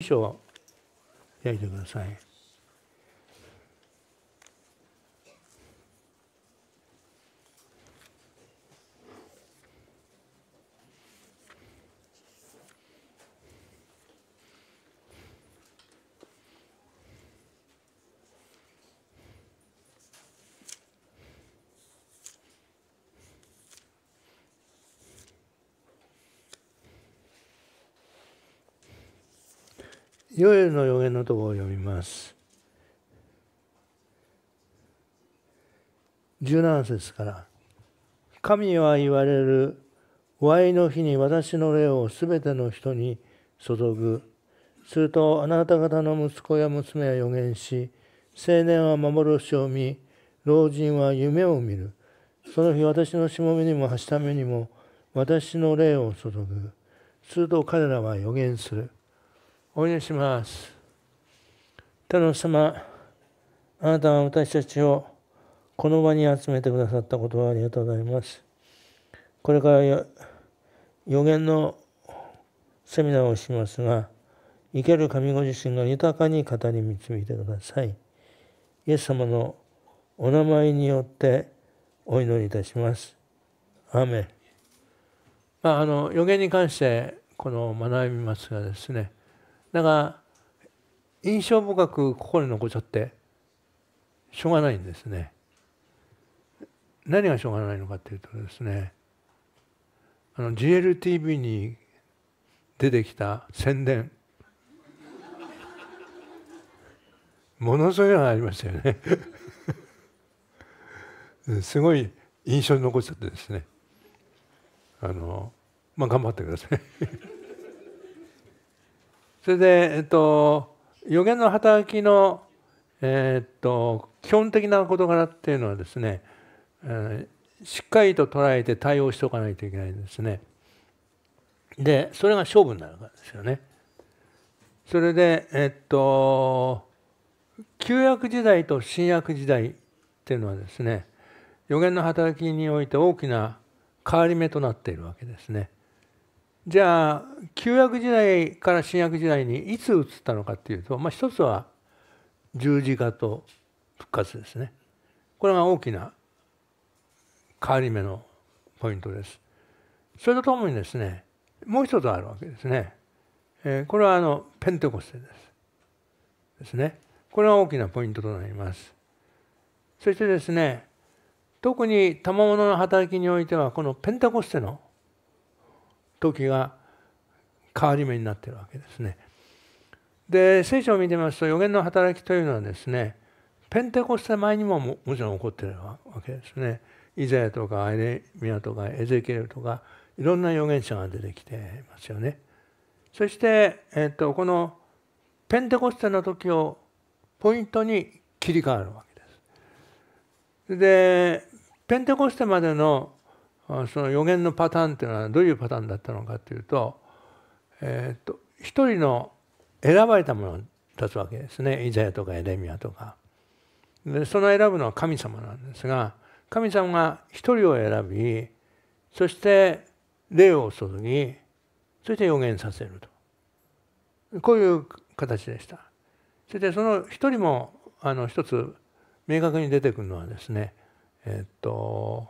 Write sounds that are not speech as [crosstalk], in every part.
衣装を焼いてください。ヨエルの予言のところを読みます。17節から。神は言われる、終わの日に私の霊をすべての人に注ぐ。するとあなた方の息子や娘は予言し、青年は幻を見、老人は夢を見る。その日私のしもべにもはしためにも私の霊を注ぐ。すると彼らは予言する。お祈りします。天の様、あなたは私たちをこの場に集めてくださったことはありがとうございます。これから予言のセミナーをしますが、生ける神ご自身が豊かに語り導いてください。イエス様のお名前によってお祈りいたします。アーまあ、あの予言に関してこの学びますがですねだから印象深く心に残っちゃってしょうがないんですね何がしょうがないのかっていうとですねあの GLTV に出てきた宣伝ものすごいのがありましたよね [laughs] すごい印象に残っちゃってですねあのまあ頑張ってください [laughs] それで、えっと、予言の働きの、えっと、基本的な事柄っていうのはですね、えー、しっかりと捉えて対応しておかないといけないんですね。でそれが勝負になるからですよね。それでえっと旧約時代と新約時代っていうのはですね予言の働きにおいて大きな変わり目となっているわけですね。じゃあ旧約時代から新約時代にいつ移ったのかっていうと、まあ、一つは十字架と復活ですねこれが大きな変わり目のポイントですそれとともにですねもう一つあるわけですね、えー、これはあのペンテコステですですねこれが大きなポイントとなりますそしてですね特に賜物の働きにおいてはこのペンテコステの時が変わり目になってるわけですね。で聖書を見てみますと予言の働きというのはですねペンテコステ前にももちろん起こってるわけですね。イザヤとかアイレミアとかエゼキエルとかいろんな預言者が出てきていますよね。そして、えっと、このペンテコステの時をポイントに切り替わるわけです。でペンテコステまでのその予言のパターンっていうのはどういうパターンだったのかというと,、えーと一人の選ばれたもの立つわけですねイザヤとかエレミアとかでその選ぶのは神様なんですが神様が一人を選びそして霊を注ぎそして予言させるとこういう形でしたそしてその一人もあの一つ明確に出てくるのはですねえっ、と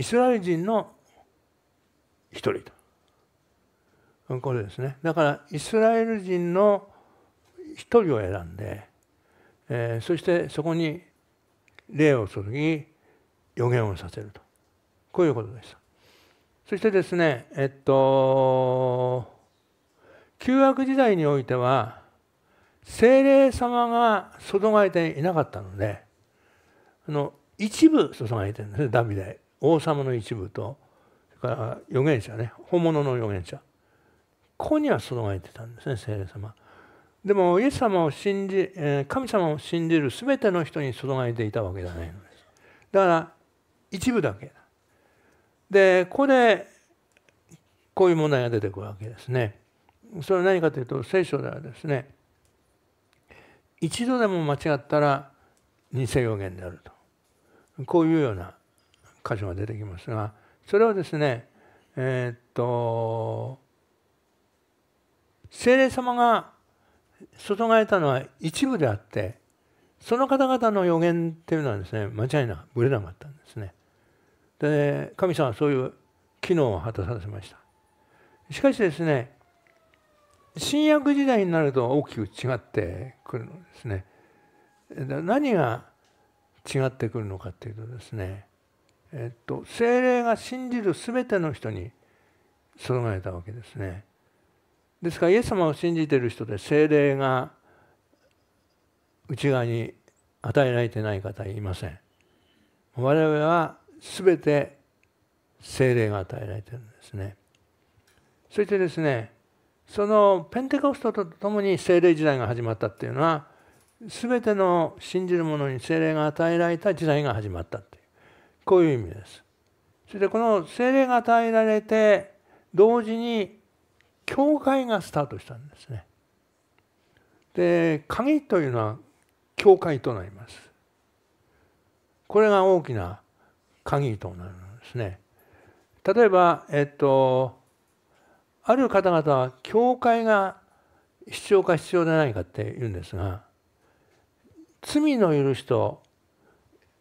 イスラエル人の一人とこれですねだからイスラエル人の一人を選んで、えー、そしてそこに霊を注ぎ予言をさせるとこういうことでしたそしてですねえっと旧約時代においては精霊様が注がれていなかったのであの一部注がれてるんですねダビデ王様の一部とそれから預言者ね本物の預言者ここには備えてたんですね聖霊様でもイエス様を信じ神様を信じる全ての人に備えていたわけじゃないのですだから一部だけでここでこういう問題が出てくるわけですねそれは何かというと聖書ではですね一度でも間違ったら偽予言であるとこういうような箇所が出てきますがそれはですねえー、っと精霊様が注がれたのは一部であってその方々の予言っていうのはですね間違いなくぶれなかったんですね。で神様はそういう機能を果たさせました。しかしですね新約時代になると大きく違ってくるのですね。何が違ってくるのかっていうとですねえっと、精霊が信じる全ての人にわれたわけですね。ですからイエス様を信じている人で精霊が内側に与えられてない方いません。我々は全て精霊が与えられてるんですね。そしてですねそのペンテコストとともに精霊時代が始まったっていうのは全ての信じる者に精霊が与えられた時代が始まったこういう意味です。それでこの聖霊が与えられて同時に教会がスタートしたんですね。で鍵というのは教会となります。これが大きな鍵となるんですね。例えば、えっと、ある方々は教会が必要か必要でないかって言うんですが罪の許しと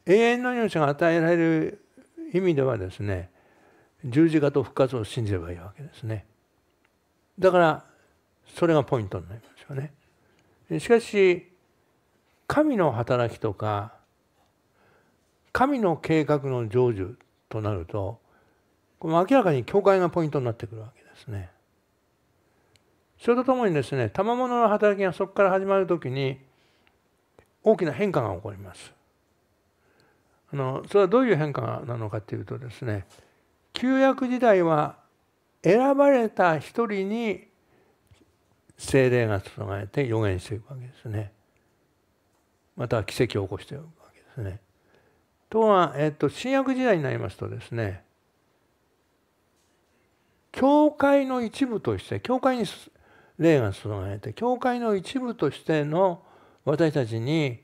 永遠の命が与えられる意味ではですね十字架と復活を信じればいいわけですねだからそれがポイントになりますよねしかし神の働きとか神の計画の成就となるとこれ明らかに教会がポイントになってくるわけですねそれとともにですね賜物の働きがそこから始まる時に大きな変化が起こりますあのそれはどういう変化なのかというとですね旧約時代は選ばれた一人に精霊が注がれて予言していくわけですねまた奇跡を起こしていくわけですね。とは、えっと、新約時代になりますとですね教会の一部として教会に霊が注がれて教会の一部としての私たちに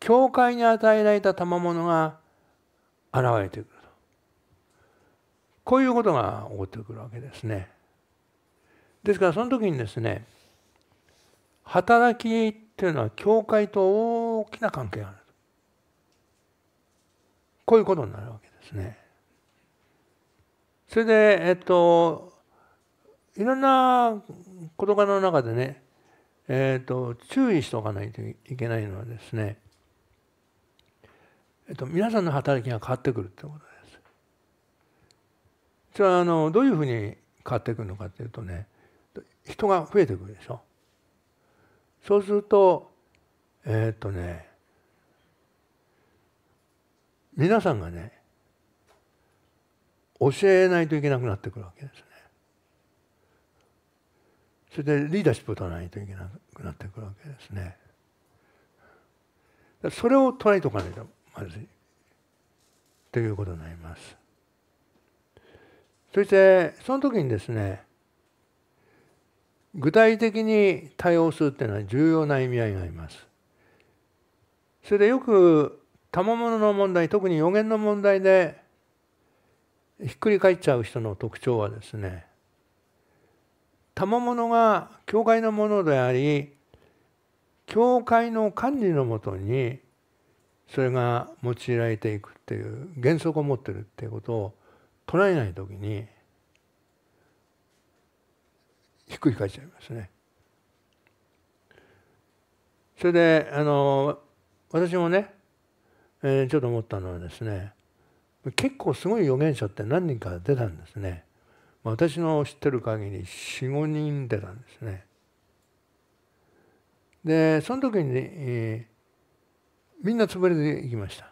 教会に与えられた賜物が現れてくるとこういうことが起こってくるわけですねですからその時にですね働きっていうのは教会と大きな関係があるこういうことになるわけですねそれでえっといろんな言葉の中でねえーと注意しておかないといけないのはですねえっと、皆さんの働きが変わってくるってことです。それはあのどういうふうに変わってくるのかっていうとね人が増えてくるでしょ。そうするとえー、っとね皆さんがね教えないといけなくなってくるわけですね。それでリーダーシップを取らないといけなくなってくるわけですね。それを捉えておかないとまずいということになります。そしてその時にですね具体的に対応するっていうのは重要な意味合いがあります。それでよく賜物の問題特に予言の問題でひっくり返っちゃう人の特徴はですね賜物が教会のものであり教会の管理のもとにそれが用いられていくっていう原則を持ってるっていうことを捉えない時にひっくり返っちゃいますね。それであの私もね、えー、ちょっと思ったのはですね結構すごい預言者って何人か出たんですね。私の知ってる限り45人出たんですね。でその時に、えーみんな潰れていきました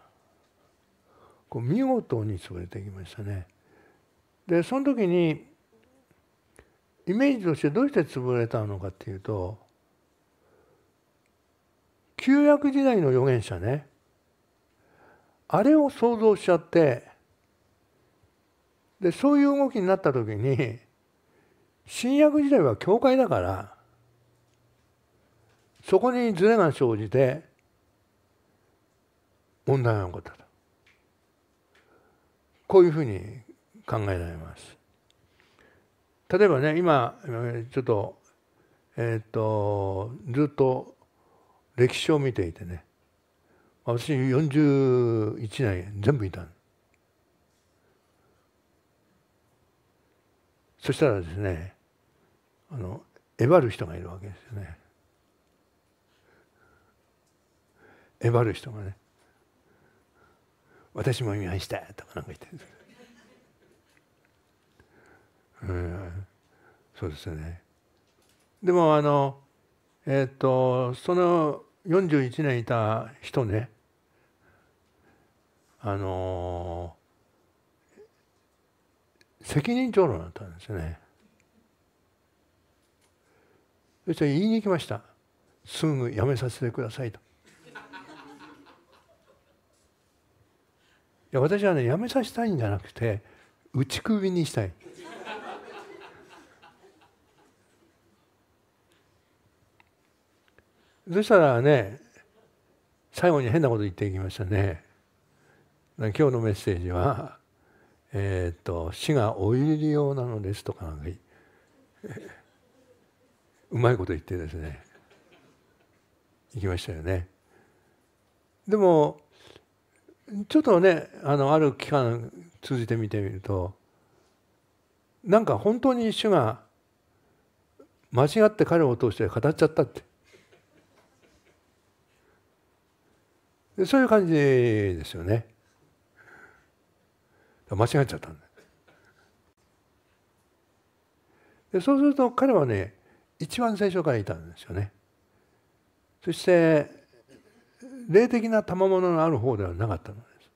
こう見事に潰れていきましたねでその時にイメージとしてどうして潰れたのかっていうと旧約時代の預言者ねあれを想像しちゃってでそういう動きになった時に新約時代は教会だからそこにズレが生じて問題なことだこういうふうに考えられます。例えばね今ちょっとえっ、ー、とずっと歴史を見ていてね私41年全部いたそしたらですねあのえばる人がいるわけですよねえばる人がね私も見ましたとかなんか言ってる、うん、そうですねでもあのえっ、とその41年いた人ねあの責任長老だったんですねそして言いに行きましたすぐ辞めさせてくださいと私はねやめさせたいんじゃなくて打ち首にしたい。そしたらね最後に変なこと言っていきましたね。今日のメッセージは「えー、っと死が老いるようなのです」とかなんかうまいこと言ってですね行きましたよね。でもちょっとねあのある期間通じて見てみるとなんか本当に主が間違って彼を通して語っちゃったってでそういう感じですよね間違っちゃったんだでそうすると彼はね一番最初からいたんですよねそして霊的な賜物のある方ではなかったのです。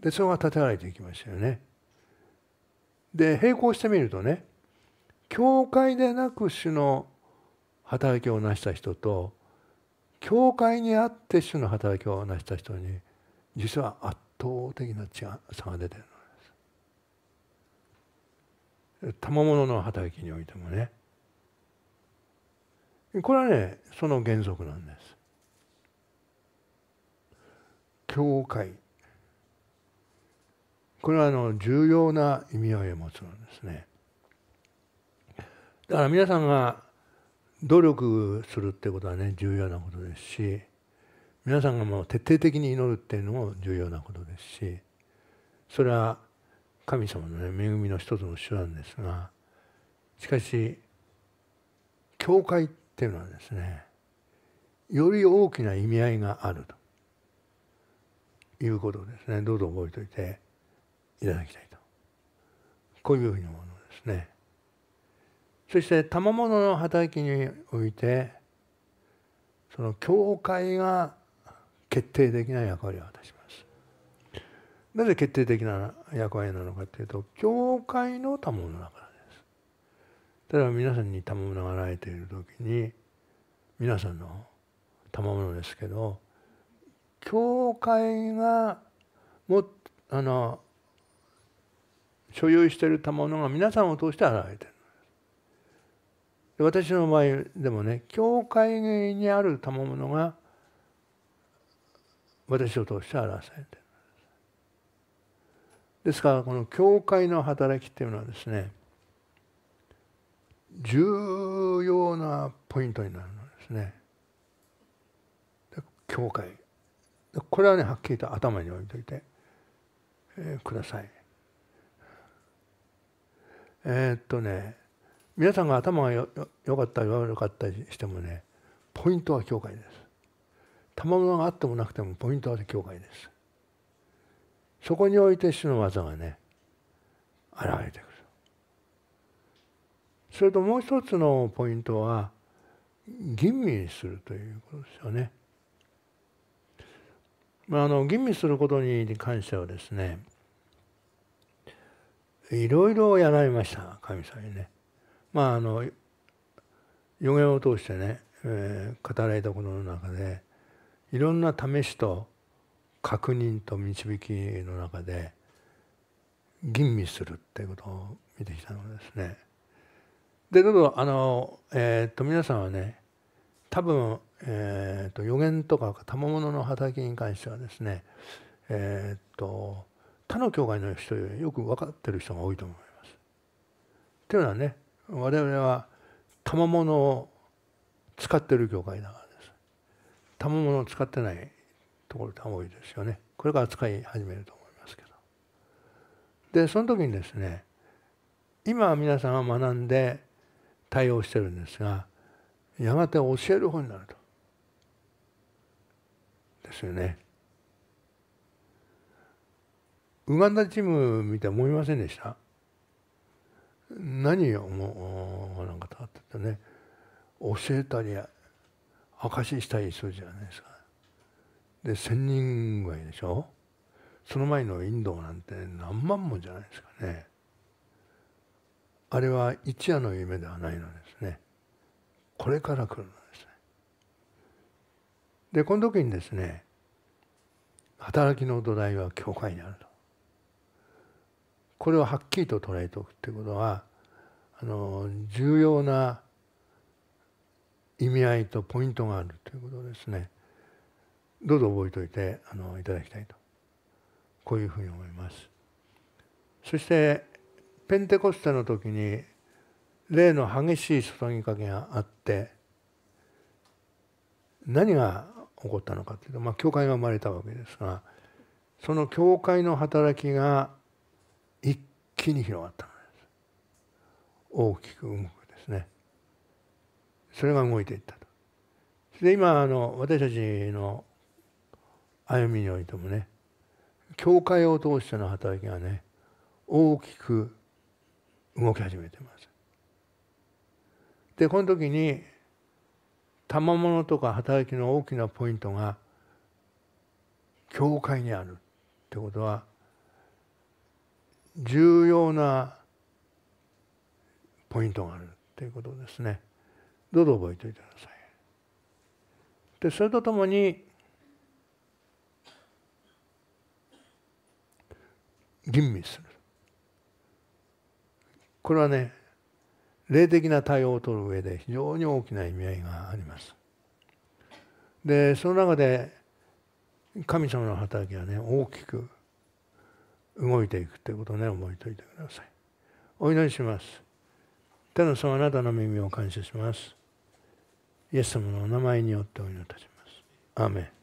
でそれが立てられていきましたよね。で並行してみるとね教会でなく主の働きを成した人と教会にあって主の働きを成した人に実は圧倒的な差が出てるのです。賜物の働きにおいてもねこれはねその原則なんです。教会これはあの重要な意味合いを持つのですね。だから皆さんが努力するってことはね重要なことですし皆さんがもう徹底的に祈るっていうのも重要なことですしそれは神様のね恵みの一つの手段ですがしかし教会ってっていうのはですねより大きな意味合いがあるということですねどうぞ覚えておいていただきたいとこういうふうに思うのですね。そして賜物の働きにおいてその教会が決定的な役割を果たします。なぜ決定的な役割なのかというと教会の賜物だから。ただ皆さんに賜物が現れている時に皆さんの賜物ですけど教会がもあの所有している賜物が皆さんを通して現れてるで私の場合でもね教会にある賜物が私を通して表されてるですからこの教会の働きっていうのはですね重要なポイントになるんですね。教会これはねはっきりと頭に置いといて、えー、ください。えー、っとね皆さんが頭がよよかったり悪かったりしてもねポイントは教会です。賜物があってもなくてもポイントは教会です。そこにおいて主の技がね現れてくる。それともう一つのポイントは吟味するということですよね。まあ、あの吟味することに関してはですねいろいろやられました神様にね。まああの予言を通してね、えー、語られたことの中でいろんな試しと確認と導きの中で吟味するっていうことを見てきたのですね。であの、えっ、と皆さんはね多分、えっ、と予言とか賜物の働きに関してはですねえっ、と他の教会の人よりよく分かってる人が多いと思います。というのはね我々は賜物を使ってる教会だからです。賜物を使ってないところが多いですよね。これから使い始めると思いますけど。でその時にですね今皆さんは学んで対応してるんですがやがて教える方になると。ですよね。ウガンダチーム見て思いませんでした何を思わなかったってね教えたり証ししたりするじゃないですか。で千人ぐらいでしょその前のインドなんて何万もじゃないですかね。あれは一夜の夢ではないのですねこれから来るのですねでこの時にですね働きの土台は教会にあるとこれをはっきりと捉えておくっていうことはあの重要な意味合いとポイントがあるということですねどうぞ覚えておいてあのいただきたいとこういうふうに思いますそしてペンテコステの時に例の激しい注ぎかけがあって何が起こったのかというと、まあ、教会が生まれたわけですがその教会の働きが一気に広がったのです大きく動くですねそれが動いていったとで今あの私たちの歩みにおいてもね教会を通しての働きがね大きく動き始めてます。でこの時に賜物とか働きの大きなポイントが教会にあるってことは重要なポイントがあるっていうことですね。どうぞ覚えておいてください。でそれとともに吟味する。これはね霊的な対応を取る上で非常に大きな意味合いがあります。でその中で神様の働きはね大きく動いていくということをね覚えておいてください。お祈りします。天の様あなたの耳を感謝します。イエス様のお名前によってお祈りいたします。アーメン